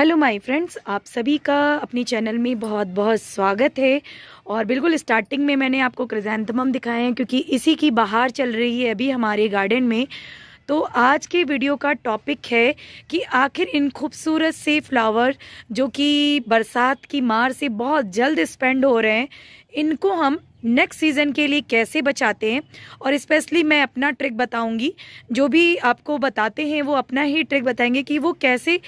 hello my friends आप सभी का अपनी चैनल में बहुत बहुत स्वागत है और बिल्कुल स्टार्टिंग में मैंने आपको क्रिजेंथमम दिखाए हैं क्योंकि इसी की बाहर चल रही है अभी हमारे गार्डन में तो आज के वीडियो का टॉपिक है कि आखिर इन खूबसूरत से फ्लावर जो कि बरसात की मार से बहुत जल्द स्पेंड हो रहे हैं इनको हम नेक्स्ट सीज़न के लिए कैसे बचाते हैं और स्पेशली मैं अपना ट्रिक बताऊंगी जो भी आपको बताते हैं वो अपना ही ट्रिक बताएंगे कि वो कैसे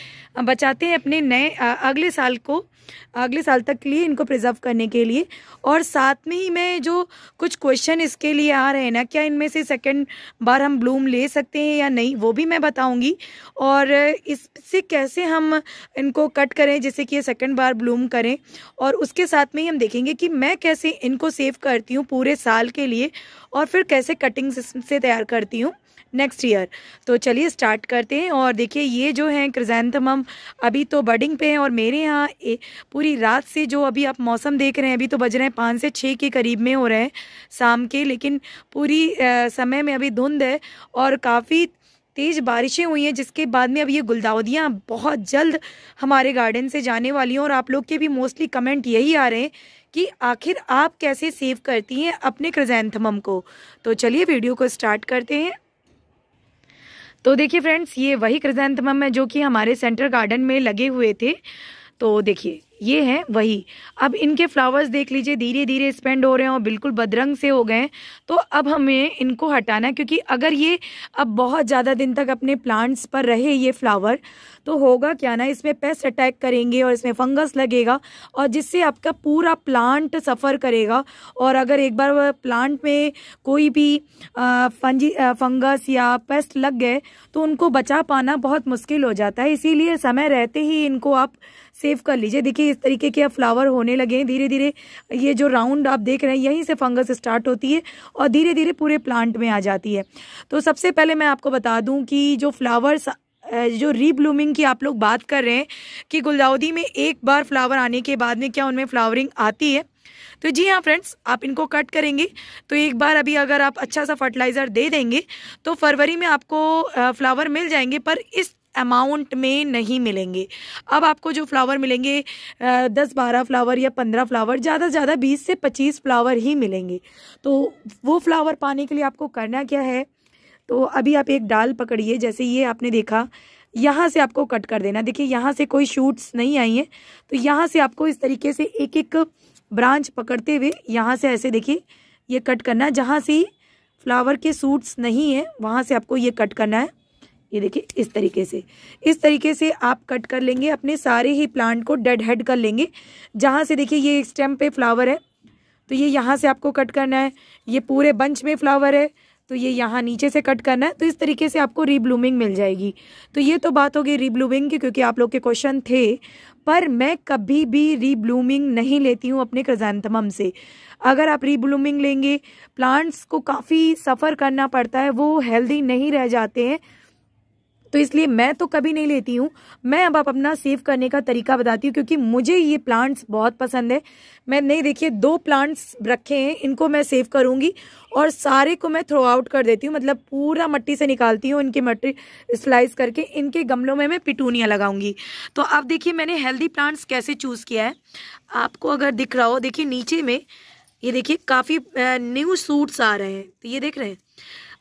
बचाते हैं अपने नए अगले साल को अगले साल तक के लिए इनको प्रिजर्व करने के लिए और साथ में ही मैं जो कुछ क्वेश्चन इसके लिए आ रहे हैं ना क्या इनमें से सेकेंड बार हम ब्लूम ले सकते हैं या नहीं वो भी मैं बताऊँगी और इससे कैसे हम इनको कट करें जैसे कि ये सेकेंड बार ब्लूम करें और उसके साथ में ही हम देखेंगे कि मैं कैसे कैसे इनको सेव करती हूँ पूरे साल के लिए और फिर कैसे कटिंग से तैयार करती हूँ नेक्स्ट ईयर तो चलिए स्टार्ट करते हैं और देखिए ये जो हैं क्रिजेंथमम अभी तो बडिंग पे हैं और मेरे यहाँ पूरी रात से जो अभी आप मौसम देख रहे हैं अभी तो बज रहे हैं पाँच से छः के करीब में हो रहे हैं शाम के लेकिन पूरी आ, समय में अभी धुंध है और काफ़ी तेज़ बारिशें हुई हैं जिसके बाद में अब ये गुलदाउदियाँ बहुत जल्द हमारे गार्डन से जाने वाली हैं और आप लोग के भी मोस्टली कमेंट यही आ रहे हैं कि आखिर आप कैसे सेव करती हैं अपने क्रिजेंथमम को तो चलिए वीडियो को स्टार्ट करते हैं तो देखिए फ्रेंड्स ये वही क्रिजेंथमम है जो कि हमारे सेंटर गार्डन में लगे हुए थे तो देखिए ये हैं वही अब इनके फ्लावर्स देख लीजिए धीरे धीरे स्पेंड हो रहे हैं और बिल्कुल बदरंग से हो गए हैं तो अब हमें इनको हटाना है क्योंकि अगर ये अब बहुत ज़्यादा दिन तक अपने प्लांट्स पर रहे ये फ्लावर तो होगा क्या ना इसमें पेस्ट अटैक करेंगे और इसमें फंगस लगेगा और जिससे आपका पूरा प्लांट सफ़र करेगा और अगर एक बार प्लांट में कोई भी फंजी फंगस या पेस्ट लग गए तो उनको बचा पाना बहुत मुश्किल हो जाता है इसीलिए समय रहते ही इनको आप सेव कर लीजिए देखिए इस तरीके के अब फ्लावर होने लगे हैं धीरे धीरे ये जो राउंड आप देख रहे हैं यहीं से फंगस स्टार्ट होती है और धीरे धीरे पूरे प्लांट में आ जाती है तो सबसे पहले मैं आपको बता दूं कि जो फ्लावर्स जो रीब्लूमिंग की आप लोग बात कर रहे हैं कि गुलदाउदी में एक बार फ्लावर आने के बाद में क्या उनमें फ्लावरिंग आती है तो जी हाँ फ्रेंड्स आप इनको कट करेंगे तो एक बार अभी अगर आप अच्छा सा फर्टिलाइज़र दे देंगे तो फरवरी में आपको फ्लावर मिल जाएंगे पर इस अमाउंट में नहीं मिलेंगे अब आपको जो फ्लावर मिलेंगे दस बारह फ्लावर या पंद्रह फ्लावर ज़्यादा से ज़्यादा बीस से पच्चीस फ्लावर ही मिलेंगे तो वो फ्लावर पाने के लिए आपको करना क्या है तो अभी आप एक डाल पकड़िए जैसे ये आपने देखा यहाँ से आपको कट कर देना देखिए यहाँ से कोई शूट्स नहीं आई हैं तो यहाँ से आपको इस तरीके से एक एक ब्रांच पकड़ते हुए यहाँ से ऐसे देखिए ये कट करना है जहाँ से फ्लावर के सूट्स नहीं है वहाँ से आपको ये कट करना है ये देखिए इस तरीके से इस तरीके से आप कट कर लेंगे अपने सारे ही प्लांट को डेड हेड कर लेंगे जहाँ से देखिए ये स्टेम पे फ्लावर है तो ये यहाँ से आपको कट करना है ये पूरे बंच में फ्लावर है तो ये यहाँ नीचे से कट करना है तो इस तरीके से आपको रीब्लूमिंग मिल जाएगी तो ये तो बात होगी रीब्लूमिंग की क्योंकि आप लोग के क्वेश्चन थे पर मैं कभी भी रीब्लूमिंग नहीं लेती हूँ अपने क्रजानतमम से अगर आप रीब्लूमिंग लेंगे प्लांट्स को काफ़ी सफ़र करना पड़ता है वो हेल्दी नहीं रह जाते हैं तो इसलिए मैं तो कभी नहीं लेती हूँ मैं अब आप अपना सेव करने का तरीका बताती हूँ क्योंकि मुझे ये प्लांट्स बहुत पसंद है मैं नहीं देखिए दो प्लांट्स रखे हैं इनको मैं सेव करूँगी और सारे को मैं थ्रो आउट कर देती हूँ मतलब पूरा मट्टी से निकालती हूँ इनके मट्टी स्लाइस करके इनके गमलों में मैं पिटूनिया लगाऊंगी तो अब देखिए मैंने हेल्दी प्लांट्स कैसे चूज़ किया है आपको अगर दिख रहा हो देखिए नीचे में ये देखिए काफ़ी न्यू सूट्स आ रहे हैं तो ये देख रहे हैं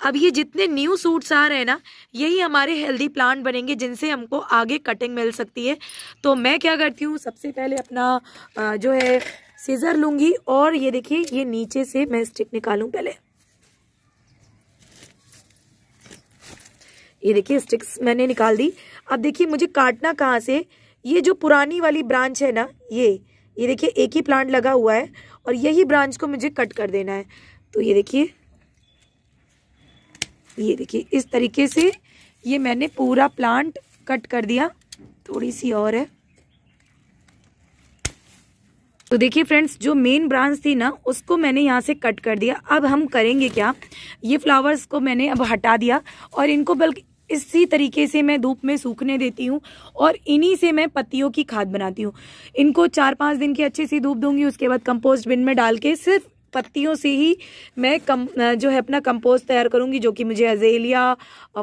अब ये जितने न्यू सूट्स आ रहे हैं ना यही हमारे हेल्दी प्लांट बनेंगे जिनसे हमको आगे कटिंग मिल सकती है तो मैं क्या करती हूँ सबसे पहले अपना जो है सीजर लूंगी और ये देखिए ये नीचे से मैं स्टिक निकालूँ पहले ये देखिए स्टिक्स मैंने निकाल दी अब देखिए मुझे काटना कहाँ से ये जो पुरानी वाली ब्रांच है ना ये ये देखिए एक ही प्लांट लगा हुआ है और यही ब्रांच को मुझे कट कर देना है तो ये देखिए ये देखिए इस तरीके से ये मैंने पूरा प्लांट कट कर दिया थोड़ी सी और है तो देखिए फ्रेंड्स जो मेन ब्रांच थी ना उसको मैंने यहाँ से कट कर दिया अब हम करेंगे क्या ये फ्लावर्स को मैंने अब हटा दिया और इनको बल्कि इसी तरीके से मैं धूप में सूखने देती हूँ और इन्हीं से मैं पत्तियों की खाद बनाती हूँ इनको चार पाँच दिन की अच्छी सी धूप दूंगी उसके बाद कंपोस्ट बिन में डाल के सिर्फ पत्तियों से ही मैं कम जो है अपना कंपोस्ट तैयार करूंगी जो कि मुझे अजेलिया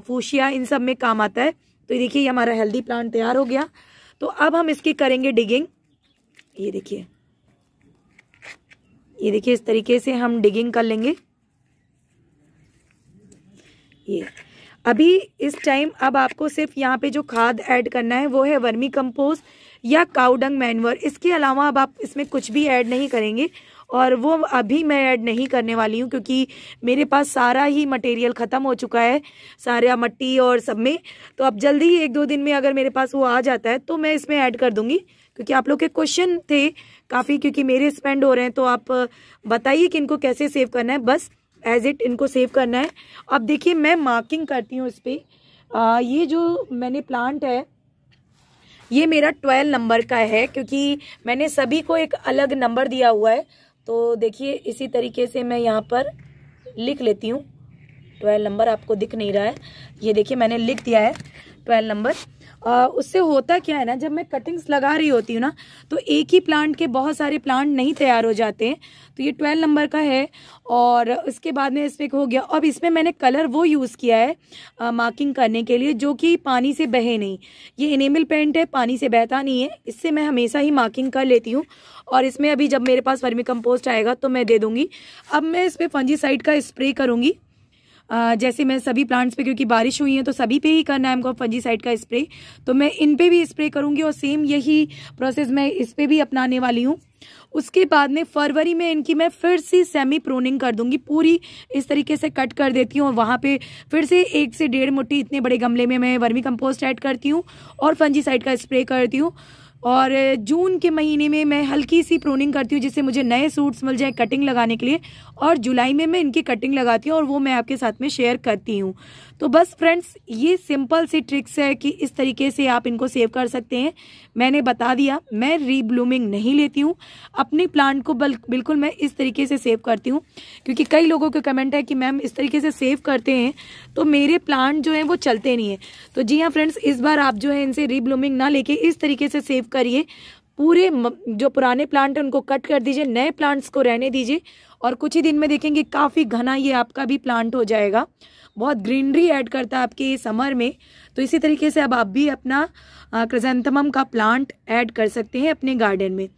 फूशिया इन सब में काम आता है तो ये देखिए ये हमारा हेल्दी प्लांट तैयार हो गया तो अब हम इसकी करेंगे डिगिंग ये देखिए ये देखिए इस तरीके से हम डिगिंग कर लेंगे ये अभी इस टाइम अब आपको सिर्फ यहाँ पे जो खाद ऐड करना है वो है वर्मी कंपोस्ट या काउडंग मैनवर इसके अलावा अब आप इसमें कुछ भी ऐड नहीं करेंगे और वो अभी मैं ऐड नहीं करने वाली हूँ क्योंकि मेरे पास सारा ही मटेरियल ख़त्म हो चुका है सारा मट्टी और सब में तो अब जल्दी ही एक दो दिन में अगर मेरे पास वो आ जाता है तो मैं इसमें ऐड कर दूँगी क्योंकि आप लोग के क्वेश्चन थे काफ़ी क्योंकि मेरे स्पेंड हो रहे हैं तो आप बताइए कि इनको कैसे सेव करना है बस एज इट इनको सेव करना है अब देखिए मैं मार्किंग करती हूँ इस पर ये जो मैंने प्लांट है ये मेरा ट्वेल्व नंबर का है क्योंकि मैंने सभी को एक अलग नंबर दिया हुआ है तो देखिए इसी तरीके से मैं यहाँ पर लिख लेती हूँ ट्वेल्व नंबर आपको दिख नहीं रहा है ये देखिए मैंने लिख दिया है ट्वेल्व नंबर आ, उससे होता क्या है ना जब मैं कटिंग्स लगा रही होती हूँ ना तो एक ही प्लांट के बहुत सारे प्लांट नहीं तैयार हो जाते हैं तो ये ट्वेल्व नंबर का है और इसके बाद में इसमें हो गया अब इसमें मैंने कलर वो यूज़ किया है आ, मार्किंग करने के लिए जो कि पानी से बहे नहीं ये इनेमिल पेंट है पानी से बहता नहीं है इससे मैं हमेशा ही मार्किंग कर लेती हूँ और इसमें अभी जब मेरे पास वर्मी कंपोस्ट आएगा तो मैं दे दूँगी अब मैं इस पर फंजी का स्प्रे करूँगी जैसे मैं सभी प्लांट्स पे क्योंकि बारिश हुई है तो सभी पे ही करना है हमको फंजीसाइड का स्प्रे तो मैं इन पे भी स्प्रे करूंगी और सेम यही प्रोसेस मैं इस पे भी अपनाने वाली हूँ उसके बाद में फरवरी में इनकी मैं फिर से सेमी प्रोनिंग कर दूंगी पूरी इस तरीके से कट कर देती हूँ और वहाँ पे फिर से एक से डेढ़ मुट्ठी इतने बड़े गमले में मैं वर्मी कंपोस्ट ऐड करती हूँ और फंजीसाइड का स्प्रे करती हूँ और जून के महीने में मैं हल्की सी प्रोनिंग करती हूँ जिससे मुझे नए सूट्स मिल जाए कटिंग लगाने के लिए और जुलाई में मैं इनकी कटिंग लगाती हूँ और वो मैं आपके साथ में शेयर करती हूँ तो बस फ्रेंड्स ये सिंपल सी ट्रिक्स है कि इस तरीके से आप इनको सेव कर सकते हैं मैंने बता दिया मैं रीब्लूमिंग नहीं लेती हूँ अपने प्लांट को बिल्कुल मैं इस तरीके से सेव करती हूँ क्योंकि कई लोगों के कमेंट है कि मैम इस तरीके से सेव करते हैं तो मेरे प्लांट जो हैं वो चलते नहीं हैं तो जी हाँ फ्रेंड्स इस बार आप जो है इनसे रीब्लूमिंग ना लेके इस तरीके से सेव करिए पूरे जो पुराने प्लांट हैं उनको कट कर दीजिए नए प्लांट्स को रहने दीजिए और कुछ ही दिन में देखेंगे काफ़ी घना ये आपका भी प्लांट हो जाएगा बहुत ग्रीनरी ऐड करता है आपके समर में तो इसी तरीके से अब आप भी अपना क्रजेंथमम का प्लांट ऐड कर सकते हैं अपने गार्डन में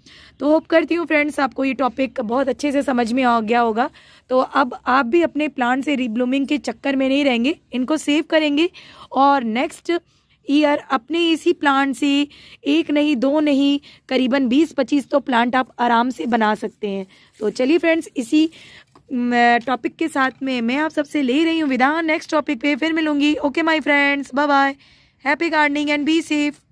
तो होप करती हूँ फ्रेंड्स आपको ये टॉपिक बहुत अच्छे से समझ में आ गया होगा तो अब आप भी अपने प्लांट से रीब्लूमिंग के चक्कर में नहीं रहेंगे इनको सेव करेंगे और नेक्स्ट ईयर अपने इसी प्लांट से एक नहीं दो नहीं करीबन बीस पच्चीस तो प्लांट आप आराम से बना सकते हैं तो चलिए फ्रेंड्स इसी टॉपिक के साथ में मैं आप सबसे ले रही हूँ विदा नेक्स्ट टॉपिक पे फिर मिलूंगी okay my friends bye bye happy gardening and be safe